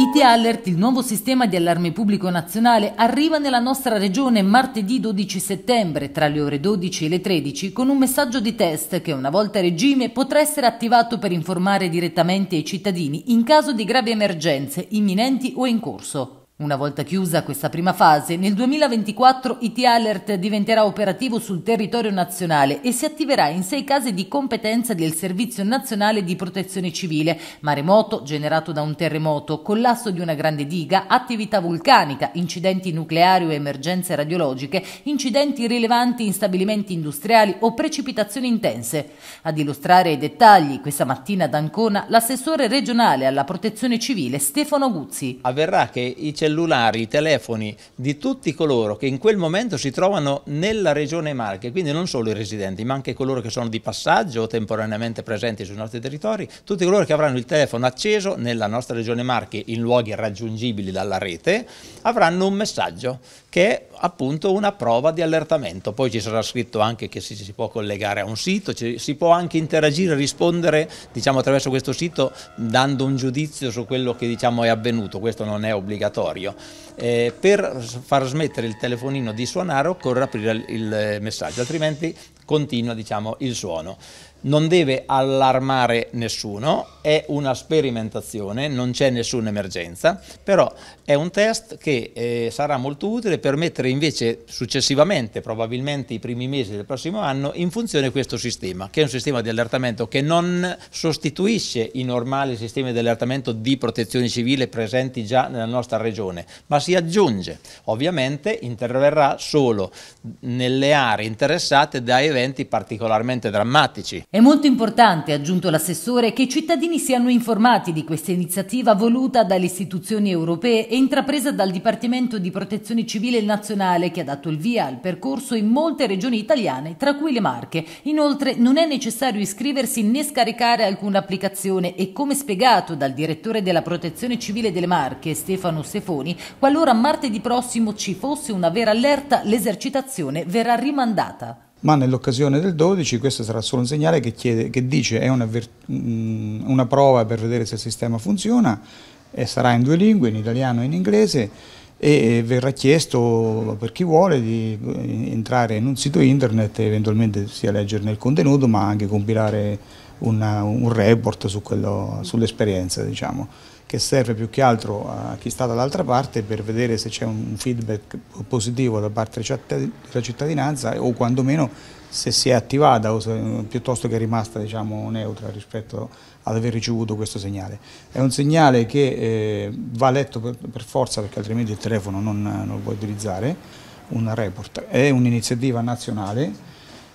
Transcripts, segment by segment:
IT Alert, il nuovo sistema di allarme pubblico nazionale, arriva nella nostra regione martedì 12 settembre tra le ore 12 e le 13 con un messaggio di test che una volta a regime potrà essere attivato per informare direttamente i cittadini in caso di gravi emergenze imminenti o in corso. Una volta chiusa questa prima fase, nel 2024 IT Alert diventerà operativo sul territorio nazionale e si attiverà in sei casi di competenza del Servizio Nazionale di Protezione Civile, maremoto generato da un terremoto, collasso di una grande diga, attività vulcanica, incidenti nucleari o emergenze radiologiche, incidenti rilevanti in stabilimenti industriali o precipitazioni intense. Ad illustrare i dettagli, questa mattina ad Ancona, l'assessore regionale alla protezione civile Stefano Guzzi. Avverrà che i cellulari, i telefoni di tutti coloro che in quel momento si trovano nella regione Marche, quindi non solo i residenti, ma anche coloro che sono di passaggio o temporaneamente presenti sui nostri territori, tutti coloro che avranno il telefono acceso nella nostra regione Marche in luoghi raggiungibili dalla rete, avranno un messaggio che è appunto una prova di allertamento. Poi ci sarà scritto anche che si, si può collegare a un sito, ci, si può anche interagire, rispondere diciamo, attraverso questo sito dando un giudizio su quello che diciamo, è avvenuto, questo non è obbligatorio necessario eh, per far smettere il telefonino di suonare occorre aprire il eh, messaggio altrimenti continua diciamo, il suono. Non deve allarmare nessuno, è una sperimentazione, non c'è nessuna emergenza, però è un test che eh, sarà molto utile per mettere invece successivamente, probabilmente i primi mesi del prossimo anno, in funzione questo sistema, che è un sistema di allertamento che non sostituisce i normali sistemi di allertamento di protezione civile presenti già nella nostra regione, ma si aggiunge. Ovviamente interverrà solo nelle aree interessate da eventi eventi particolarmente drammatici. È molto importante, ha aggiunto l'assessore, che i cittadini siano informati di questa iniziativa voluta dalle istituzioni europee e intrapresa dal Dipartimento di Protezione Civile Nazionale che ha dato il via al percorso in molte regioni italiane, tra cui le Marche. Inoltre non è necessario iscriversi né scaricare alcuna applicazione e come spiegato dal direttore della Protezione Civile delle Marche, Stefano Sefoni, qualora martedì prossimo ci fosse una vera allerta, l'esercitazione verrà rimandata ma nell'occasione del 12 questo sarà solo un segnale che, chiede, che dice è una, mm, una, prova per vedere se il sistema funziona e sarà in due lingue, in italiano e in inglese e verrà chiesto per chi vuole di entrare in un sito internet e eventualmente sia leggerne il contenuto ma anche compilare una, un report su sull'esperienza, diciamo, che serve più che altro a chi sta dall'altra parte per vedere se c'è un feedback positivo da parte della cittadinanza o quantomeno se si è attivata o se, piuttosto che è rimasta diciamo, neutra rispetto ad aver ricevuto questo segnale. È un segnale che eh, va letto per, per, forza perché altrimenti il telefono non, non lo può utilizzare, un report. È un'iniziativa nazionale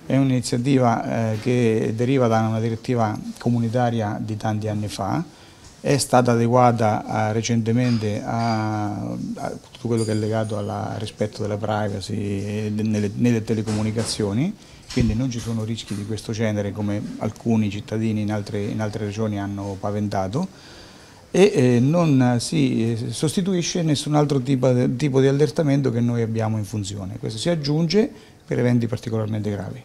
è un'iniziativa eh, che deriva da una direttiva comunitaria di tanti anni fa, è stata adeguata a, eh, recentemente a, a, tutto quello che è legato al rispetto della privacy nelle, nelle, telecomunicazioni, quindi non ci sono rischi di questo genere come alcuni cittadini in altre, in altre regioni hanno paventato e eh, non si eh, sostituisce nessun altro tipo di allertamento che noi abbiamo in funzione. Questo si aggiunge per eventi particolarmente gravi.